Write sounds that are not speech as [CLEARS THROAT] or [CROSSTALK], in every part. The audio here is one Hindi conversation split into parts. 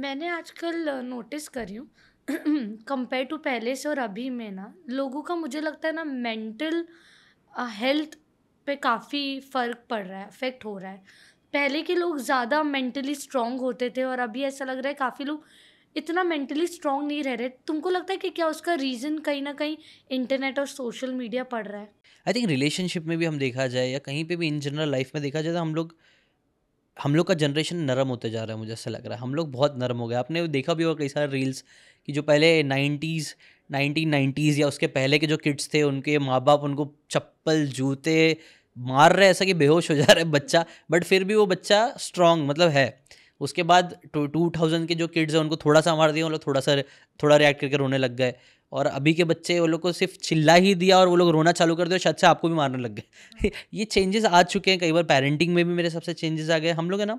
मैंने आजकल नोटिस करी हूँ कंपेयर [CLEARS THROAT] टू पहले से और अभी में ना लोगों का मुझे लगता है ना मेंटल हेल्थ पे काफ़ी फ़र्क पड़ रहा है इफेक्ट हो रहा है पहले के लोग ज़्यादा मेंटली स्ट्रांग होते थे और अभी ऐसा लग रहा है काफ़ी लोग इतना मेंटली स्ट्रांग नहीं रह रहे तुमको लगता है कि क्या उसका रीज़न कहीं ना कहीं इंटरनेट और सोशल मीडिया पड़ रहा है आई थिंक रिलेशनशिप में भी हम देखा जाए या कहीं पे भी इन जनरल लाइफ में देखा जाए तो हम लोग हम लोग का जनरेशन नरम होते जा रहा है मुझे ऐसा लग रहा है हम लोग बहुत नरम हो गए आपने देखा भी होगा कई सारे रील्स कि जो पहले नाइन्टीज़ नाइनटीन नाइन्टीज़ या उसके पहले के जो किड्स थे उनके माँ बाप उनको चप्पल जूते मार रहे ऐसा कि बेहोश हो जा रहा है बच्चा बट फिर भी वो बच्चा स्ट्रांग मतलब है उसके बाद टू थाउजेंड के जो किड्स हैं उनको थोड़ा सा मार दिया उन मतलब लोग थोड़ा सा थोड़ा रिएक्ट करके रोने लग गए और अभी के बच्चे वो लोग को सिर्फ चिल्ला ही दिया और वो लोग रोना चालू कर दिया शायद से आपको भी मारने लग गए हाँ। [LAUGHS] ये चेंजेस आ चुके हैं कई बार पेरेंटिंग में भी मेरे सबसे चेंजेस आ गए हम लोग है ना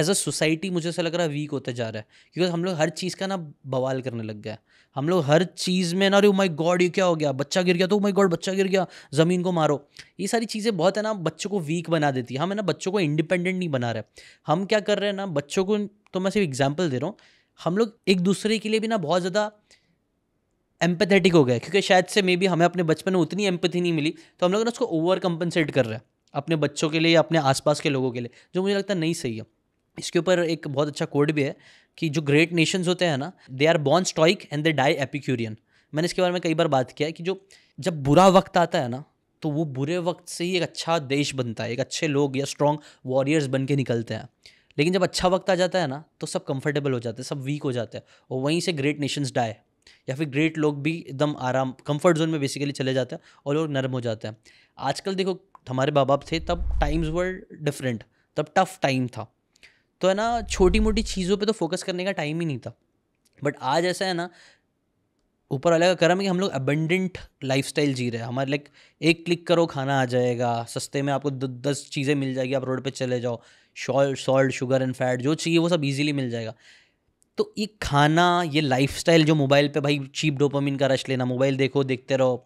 एज अ सोसाइटी मुझे ऐसा लग रहा है वीक होता जा रहा है क्योंकि हम लोग हर चीज़ का ना बवाल करने लग गया हम लोग हर चीज़ में ना अरे माई oh गॉड ये क्या हो गया बच्चा गिर गया तो माई oh गॉड बच्चा गिर गया ज़मीन को मारो ये सारी चीज़ें बहुत है ना बच्चों को वीक बना देती है हम है ना बच्चों को इंडिपेंडेंट नहीं बना रहे हम क्या कर रहे हैं ना बच्चों को तो मैं सिर्फ एग्जाम्पल दे रहा हूँ हम लोग एक दूसरे के लिए भी ना बहुत ज़्यादा एम्पथेटिक हो गया क्योंकि शायद से मे बी हमें अपने बचपन में उतनी एम्पथी नहीं मिली तो हम लोग ना उसको ओवर कंपनसेट कर रहे हैं अपने बच्चों के लिए या अपने आसपास के लोगों के लिए जो मुझे लगता है नहीं सही है इसके ऊपर एक बहुत अच्छा कोड भी है कि जो ग्रेट नेशंस होते हैं ना they are born stoic and they die epicurean मैंने इसके बारे में कई बार बात किया है कि जो जब बुरा वक्त आता है ना तो वो बुरे वक्त से ही एक अच्छा देश बनता है एक अच्छे लोग या स्ट्रॉन्ग वॉरियर्स बन के निकलते हैं लेकिन जब अच्छा वक्त आ जाता है ना तो सब कंफर्टेबल हो जाते हैं सब वीक हो जाते हैं और वहीं से ग्रेट नेशंस डाई या फिर ग्रेट लोग भी एकदम आराम कंफर्ट जोन में बेसिकली चले जाते हैं और लोग नरम हो जाते हैं आजकल देखो हमारे माँ बाप थे तब टाइम्स वर डिफरेंट तब टफ टाइम था तो है ना छोटी मोटी चीज़ों पे तो फोकस करने का टाइम ही नहीं था बट आज ऐसा है ना ऊपर वाले का करम है कि हम लोग अबेंडेंट लाइफ जी रहे हैं हमारे लाइक एक क्लिक करो खाना आ जाएगा सस्ते में आपको दस चीज़ें मिल जाएगी आप रोड पर चले जाओ शॉल सॉल्ट शुगर एंड फैट जो चाहिए वो सब ईजिली मिल जाएगा तो ये खाना ये लाइफ जो मोबाइल पे भाई चीप डोपामिन का रश लेना मोबाइल देखो देखते रहो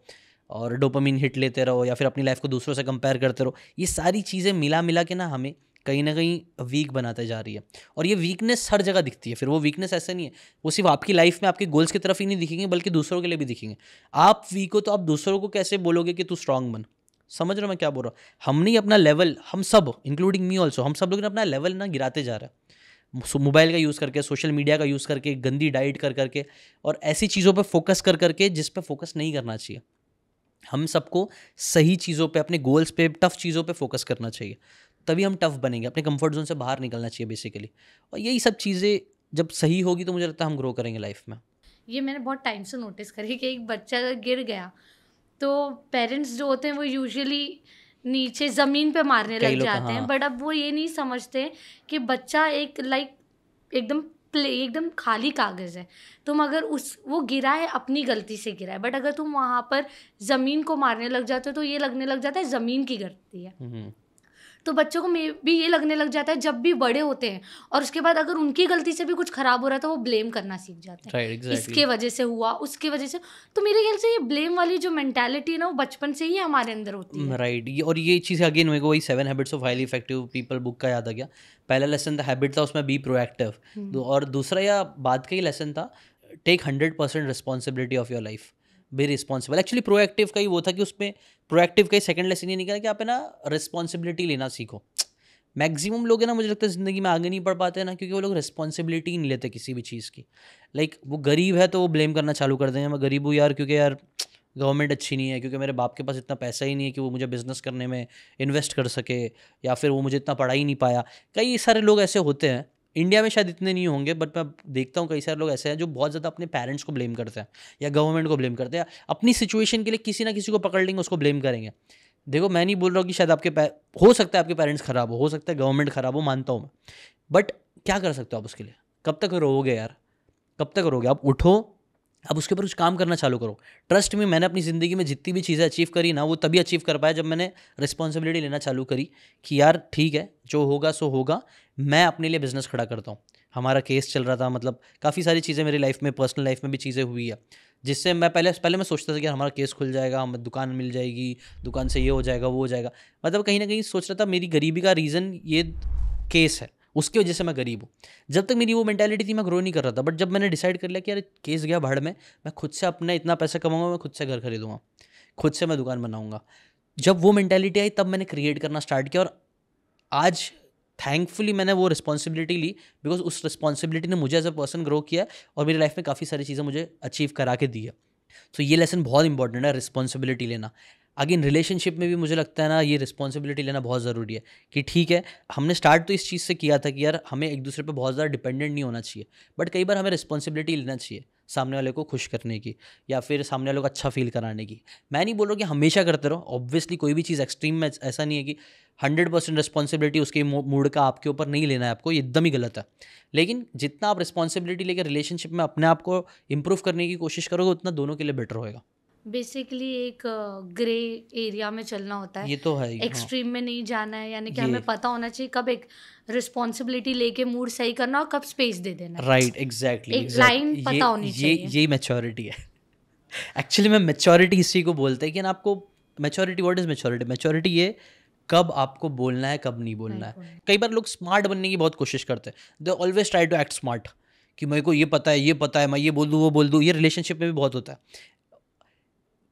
और डोपामिन हिट लेते रहो या फिर अपनी लाइफ को दूसरों से कंपेयर करते रहो ये सारी चीज़ें मिला मिला के ना हमें कहीं ना कहीं वीक बनाते जा रही है और ये वीकनेस हर जगह दिखती है फिर वो वीकनेस ऐसे नहीं है वो सिर्फ आपकी लाइफ में आपके गोल्स की तरफ ही नहीं दिखेंगे बल्कि दूसरों के लिए भी दिखेंगे आप वीक हो तो आप दूसरों को कैसे बोलोगे कि तू स्ट्रांग बन समझ रहे हो मैं क्या बोल रहा हूँ हमने अपना लेवल हम सब इंक्लूडिंग मी ऑल्सो हम सब लोग ने अपना लेवल ना गिराते जा रहा है मोबाइल का यूज़ करके सोशल मीडिया का यूज़ करके गंदी डाइट कर करके और ऐसी चीज़ों पर फोकस कर करके जिस पर फोकस नहीं करना चाहिए हम सबको सही चीज़ों पर अपने गोल्स पे टफ़ चीज़ों पर फोकस करना चाहिए तभी हम टफ़ बनेंगे अपने कंफर्ट जोन से बाहर निकलना चाहिए बेसिकली और यही सब चीज़ें जब सही होगी तो मुझे लगता है हम ग्रो करेंगे लाइफ में ये मैंने बहुत टाइम से नोटिस करी कि एक बच्चा अगर गिर गया तो पेरेंट्स जो होते हैं वो यूजली usually... नीचे ज़मीन पे मारने लग जाते हैं हाँ। बट अब वो ये नहीं समझते कि बच्चा एक लाइक एकदम प्ले एकदम खाली कागज़ है तुम अगर उस वो गिरा है अपनी गलती से गिरा है बट अगर तुम वहाँ पर ज़मीन को मारने लग जाते हो तो ये लगने लग जाता है ज़मीन की गलती है हम्म। तो बच्चों को मे भी ये लगने लग जाता है जब भी बड़े होते हैं और उसके बाद अगर उनकी गलती से भी कुछ खराब हो रहा था तो वो ब्लेम करना सीख जाते हैं right, exactly. इसके वजह से हुआ उसके वजह से तो मेरे ख्याल से ये ब्लेम वाली जो मैंटेलिटी है ना वो बचपन से ही हमारे अंदर होती है राइट mm, right. और ये चीज़ अगेन मेरे को वही seven habits of highly effective people book का याद आ गया पहला लेसन था हैबिट था उसमें बी प्रोएक्टिव hmm. और दूसरा या बात का ही लेसन था take hundred percent responsibility of your life be responsible actually proactive का ही वो था कि उसमें प्रोएक्टिव का ही सेकंड लेसन ये निकला कि आप है ना रिस्पॉन्सिबिलिटी लेना सीखो मैक्सिमम लोग है ना मुझे लगता है ज़िंदगी में आगे नहीं बढ़ पाते ना क्योंकि वो लोग रिस्पॉन्सिबिलिटी नहीं लेते किसी भी चीज़ की लाइक like, वो गरीब है तो वो ब्लेम करना चालू कर देंगे मैं गरीब हूँ यार क्योंकि यार गवर्नमेंट अच्छी नहीं है क्योंकि मेरे बाप के पास इतना पैसा ही नहीं है कि वो मुझे बिज़नेस करने में इन्वेस्ट कर सके या फिर वो मुझे इतना पढ़ा ही नहीं पाया कई सारे लोग ऐसे होते हैं इंडिया में शायद इतने नहीं होंगे बट मैं देखता हूँ कई सारे लोग ऐसे हैं जो बहुत ज़्यादा अपने पेरेंट्स को ब्लेम करते हैं या गवर्नमेंट को ब्लेम करते हैं अपनी सिचुएशन के लिए किसी ना किसी को पकड़ लेंगे उसको ब्लेम करेंगे देखो मैं नहीं बोल रहा हूँ कि शायद आपके हो सकता है आपके पेरेंट्स ख़राब हो हो सकता है गवर्नमेंट ख़राब हो मानता हूँ मैं बट क्या कर सकते हो आप उसके लिए कब तक रोगे यार कब तक रोगे आप उठो अब उसके ऊपर कुछ काम करना चालू करो ट्रस्ट में मैंने अपनी ज़िंदगी में जितनी भी चीज़ें अचीव करी ना वो तभी अचीव कर पाया जब मैंने रिस्पॉन्सिबिलिटी लेना चालू करी कि यार ठीक है जो होगा सो होगा मैं अपने लिए बिज़नेस खड़ा करता हूँ हमारा केस चल रहा था मतलब काफ़ी सारी चीज़ें मेरी लाइफ में पर्सनल लाइफ में भी चीज़ें हुई है जिससे मैं पहले पहले मैं सोचता था कि हमारा केस खुल जाएगा हमें दुकान मिल जाएगी दुकान से ये हो जाएगा वो हो जाएगा मतलब कहीं ना कहीं सोच रहा था मेरी गरीबी का रीज़न ये केस है उसकी वजह से मैं गरीब हूँ जब तक मेरी वो मैंटेलिटी थी मैं ग्रो नहीं कर रहा था बट जब मैंने डिसाइड कर लिया कि यार केस गया भाड़ में मैं खुद से अपना इतना पैसा कमाऊंगा मैं खुद से घर खरीदूंगा खुद से मैं दुकान बनाऊंगा जब वो मैंटेलिटी आई तब मैंने क्रिएट करना स्टार्ट किया और आज थैंकफुली मैंने वो रिस्पॉन्सिबिलिटी ली बिकॉज उस रिस्पॉन्सिबिलिटी ने मुझे एज अ पर्सन ग्रो किया और मेरी लाइफ में काफ़ी सारी चीज़ें मुझे अचीव करा के दिया तो ये लेसन बहुत इंपॉर्टेंट है रिस्पॉन्सिबिलिटी लेना अगेन रिलेशनशिप में भी मुझे लगता है ना ये रिस्पॉन्सिबिलिटी लेना बहुत ज़रूरी है कि ठीक है हमने स्टार्ट तो इस चीज़ से किया था कि यार हमें एक दूसरे पर बहुत ज़्यादा डिपेंडेंट नहीं होना चाहिए बट कई बार हमें रिस्पॉन्सिबिलिटी लेना चाहिए सामने वाले को खुश करने की या फिर सामने वाले को अच्छा फील कराने की मैं नहीं बोल रहा कि हमेशा करते रहो ऑब्वियसली कोई भी चीज़ एक्सट्रीम में ऐसा नहीं है कि हंड्रेड परसेंट रिस्पॉन्सिबिलिटी उसके मूड का आपके ऊपर नहीं लेना है आपको एकदम ही गलत है लेकिन जितना आप रिस्पॉन्सिबिलिटी लेकर रिलेशनशिप में अपने आप को इम्प्रूव करने की कोशिश करोगे उतना दोनों के लिए बेटर होएगा बेसिकली एक ग्रे एरिया में चलना होता है ये तो है हाँ। एक्सट्रीम हाँ। में नहीं जाना है यानी कि हमें पता होना चाहिए कब एक रिस्पॉन्सिबिलिटी लेके मूड सही करना और कब स्पेस दे देना राइट एग्जैक्टली एक लाइन पता होनी चाहिए ये मेच्योरिटी है एक्चुअली में मेच्योरिटी इसी को बोलते हैं कि ना आपको maturity word is maturity maturity ये कब आपको बोलना है कब नहीं बोलना है कई बार लोग स्मार्ट बनने की बहुत कोशिश करते हैं they always try to act smart कि मेरे को ये पता है ये पता है मैं ये बोल दूँ वो बोल दूँ ये रिलेशनशिप में भी बहुत होता है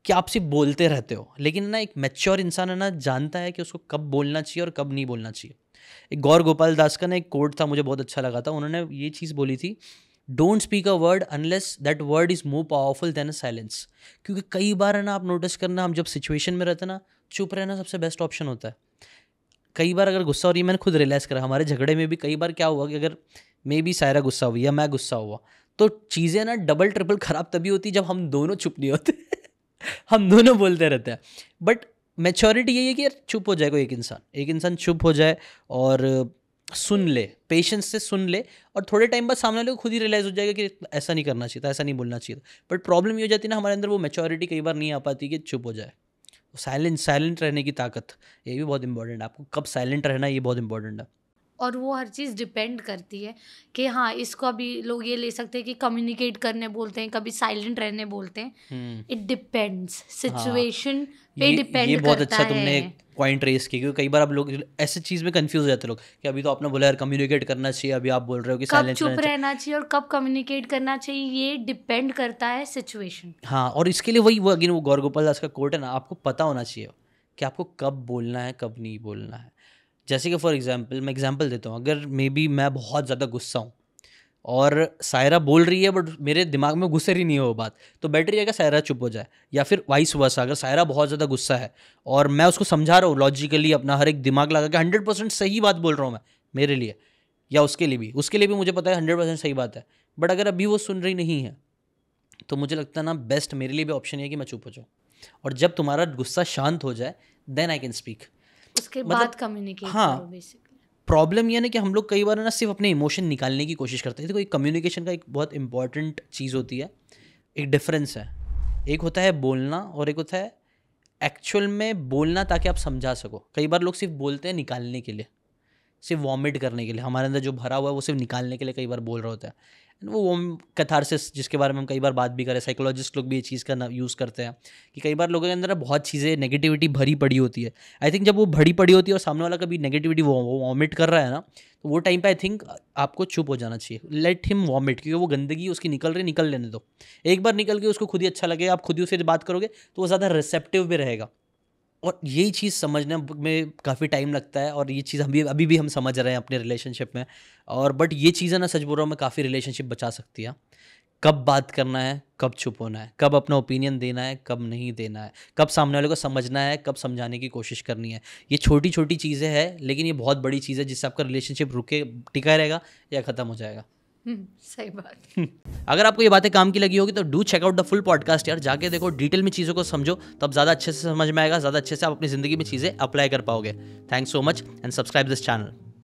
कि आप सिर्फ बोलते रहते हो लेकिन ना एक मैच्योर इंसान है ना जानता है कि उसको कब बोलना चाहिए और कब नहीं बोलना चाहिए एक गौर गोपाल दास का ना एक कोड था मुझे बहुत अच्छा लगा था उन्होंने ये चीज़ बोली थी don't speak a word unless that word is more powerful than a silence क्योंकि कई बार है ना आप नोटिस करना हम जब सिचुएशन में रहते ना चुप रहना सबसे बेस्ट ऑप्शन होता है कई बार अगर गुस्सा हो रही है मैंने खुद रियलाइज़ करा हमारे झगड़े में भी कई बार क्या हुआ कि अगर मे बी सायरा गुस्सा हुई या मैं गुस्सा हुआ तो चीज़ें ना डबल ट्रिपल ख़राब तभी होती जब हम दोनों चुप नहीं होते हम दोनों बोलते रहते हैं बट मेचोरिटी यही है कि यार चुप हो जाए कोई एक इंसान एक इंसान चुप हो जाए और सुन ले पेशेंस से सुन ले और थोड़े टाइम बाद सामने लोग खुद ही रियलाइज़ हो जाएगा कि ऐसा नहीं करना चाहिए था ऐसा नहीं बोलना चाहिए था बट प्रॉब्लम ये हो जाती है ना हमारे अंदर वो मेचोरिटी कई बार नहीं आ पाती कि चुप हो जाए साइलेंट साइलेंट रहने की ताकत ये भी बहुत इंपॉर्टेंट है आपको कब साइलेंट रहना ये बहुत इंपॉर्टेंट है और वो हर चीज़ डिपेंड करती है कि हाँ इसको अभी लोग ये ले सकते हैं कि कम्युनिकेट करने बोलते हैं कभी साइलेंट रहने बोलते हैं इट डिपेंड्स सिचुएशन पे डिपेंड ये बहुत अच्छा तुमने पॉइंट रेस किया क्योंकि कई बार आप लोग ऐसे चीज में कंफ्यूज रहते लोग कि अभी तो आपने बोला यार कम्युनिकेट करना चाहिए अभी आप बोल रहे हो कि कब चुप रहना चाहिए और कब कम्युनिकेट करना चाहिए ये डिपेंड करता है सिचुएशन हाँ और इसके लिए वही वो अगेन वो गौर गोपाल दास का कोर्ट है ना आपको पता होना चाहिए कि आपको कब बोलना है कब नहीं बोलना है जैसे कि फॉर एग्जांपल मैं एग्जांपल देता हूँ अगर मे बी मैं बहुत ज़्यादा गुस्सा हूँ और सायरा बोल रही है बट मेरे दिमाग में गुस्से ही नहीं है वो बात तो बेटर रहेगा सायरा चुप हो जाए या फिर वाइस वर्सा अगर सायरा बहुत ज़्यादा गुस्सा है और मैं उसको समझा रहा हूँ लॉजिकली अपना हर एक दिमाग लगा के हंड्रेड परसेंट सही बात बोल रहा हूँ मैं मेरे लिए या उसके लिए भी उसके लिए भी मुझे पता है हंड्रेड परसेंट सही बात है बट अगर अभी वो सुन रही नहीं है तो मुझे लगता है ना बेस्ट मेरे लिए भी ऑप्शन है कि मैं चुप हो जाऊँ और जब तुम्हारा गुस्सा शांत हो जाए देन आई कैन स्पीक उसके मतलब, बाद कम्युनिकेट हाँ प्रॉब्लम यह ना कि हम लोग कई बार ना सिर्फ अपने इमोशन निकालने की कोशिश करते हैं देखो एक कम्युनिकेशन का एक बहुत इंपॉर्टेंट चीज़ होती है एक डिफरेंस है एक होता है बोलना और एक होता है एक्चुअल में बोलना ताकि आप समझा सको कई बार लोग सिर्फ बोलते हैं निकालने के लिए सिर्फ वॉमिट करने के लिए हमारे अंदर जो भरा हुआ है वो सिर्फ निकालने के लिए कई बार बोल रहा होता है वो वो कथारसिस जिसके बारे में हम कई बार बात भी करें साइकोलॉजिस्ट लोग भी ये चीज़ का यूज़ करते हैं कि कई बार लोगों के अंदर बहुत चीज़ें नेगेटिविटी भरी पड़ी होती है आई थिंक जब वो भरी पड़ी होती है और सामने वाला कभी नेगेटिविटी वो वॉमिट कर रहा है ना तो वो टाइम पे आई थिंक आपको चुप हो जाना चाहिए लेट हिम वॉमिट क्योंकि वो गंदगी उसकी निकल रही निकल लेने दो एक बार निकल के उसको खुद ही अच्छा लगे आप खुद ही उससे बात करोगे तो वो ज़्यादा रिसेप्टिव भी रहेगा और यही चीज़ समझने में काफ़ी टाइम लगता है और ये चीज़ हम भी अभी भी हम समझ रहे हैं अपने रिलेशनशिप में और बट ये चीज़ें ना सच बोल रहा हूँ मैं काफ़ी रिलेशनशिप बचा सकती है कब बात करना है कब छुप होना है कब अपना ओपिनियन देना है कब नहीं देना है कब सामने वाले को समझना है कब समझाने की कोशिश करनी है ये छोटी छोटी चीज़ें हैं लेकिन ये बहुत बड़ी चीज़ है जिससे आपका रिलेशनशिप रुके टिका रहेगा या ख़त्म हो जाएगा [LAUGHS] सही बात [LAUGHS] अगर आपको ये बातें काम की लगी होगी तो do check out the full podcast यार जाके देखो डिटेल में चीज़ों को समझो तब ज़्यादा अच्छे से समझ में आएगा ज़्यादा अच्छे से आप अपनी ज़िंदगी में चीज़ें अप्लाई कर पाओगे thanks so much and subscribe this channel